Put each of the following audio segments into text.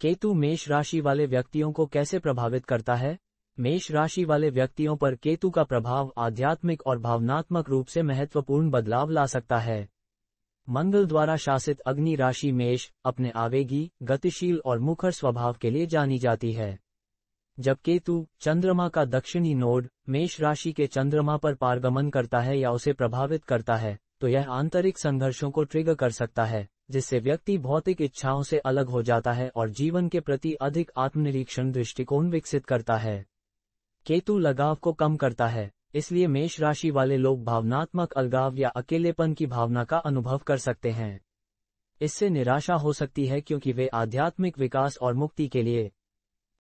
केतु मेष राशि वाले व्यक्तियों को कैसे प्रभावित करता है मेष राशि वाले व्यक्तियों पर केतु का प्रभाव आध्यात्मिक और भावनात्मक रूप से महत्वपूर्ण बदलाव ला सकता है मंगल द्वारा शासित अग्नि राशि मेष अपने आवेगी गतिशील और मुखर स्वभाव के लिए जानी जाती है जब केतु चंद्रमा का दक्षिणी नोड मेष राशि के चंद्रमा पर पारगमन करता है या उसे प्रभावित करता है तो यह आंतरिक संघर्षों को ट्रिगर कर सकता है जिससे व्यक्ति भौतिक इच्छाओं से अलग हो जाता है और जीवन के प्रति अधिक आत्मनिरीक्षण दृष्टिकोण विकसित करता है केतु लगाव को कम करता है इसलिए मेष राशि वाले लोग भावनात्मक अलगाव या अकेलेपन की भावना का अनुभव कर सकते हैं इससे निराशा हो सकती है क्योंकि वे आध्यात्मिक विकास और मुक्ति के लिए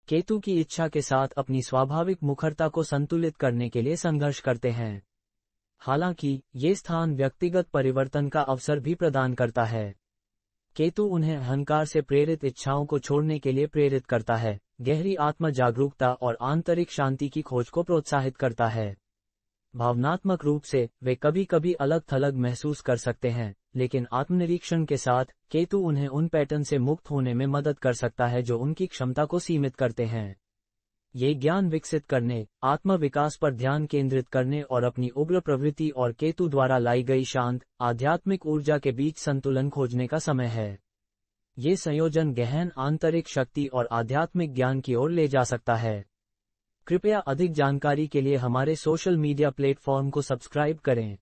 केतु की इच्छा के साथ अपनी स्वाभाविक मुखरता को संतुलित करने के लिए संघर्ष करते हैं हालांकि ये स्थान व्यक्तिगत परिवर्तन का अवसर भी प्रदान करता है केतु उन्हें अहंकार से प्रेरित इच्छाओं को छोड़ने के लिए प्रेरित करता है गहरी आत्म जागरूकता और आंतरिक शांति की खोज को प्रोत्साहित करता है भावनात्मक रूप से वे कभी कभी अलग थलग महसूस कर सकते हैं लेकिन आत्मनिरीक्षण के साथ केतु उन्हें उन पैटर्न से मुक्त होने में मदद कर सकता है जो उनकी क्षमता को सीमित करते हैं ये ज्ञान विकसित करने आत्म विकास पर ध्यान केंद्रित करने और अपनी उग्र प्रवृत्ति और केतु द्वारा लाई गई शांत आध्यात्मिक ऊर्जा के बीच संतुलन खोजने का समय है ये संयोजन गहन आंतरिक शक्ति और आध्यात्मिक ज्ञान की ओर ले जा सकता है कृपया अधिक जानकारी के लिए हमारे सोशल मीडिया प्लेटफॉर्म को सब्सक्राइब करें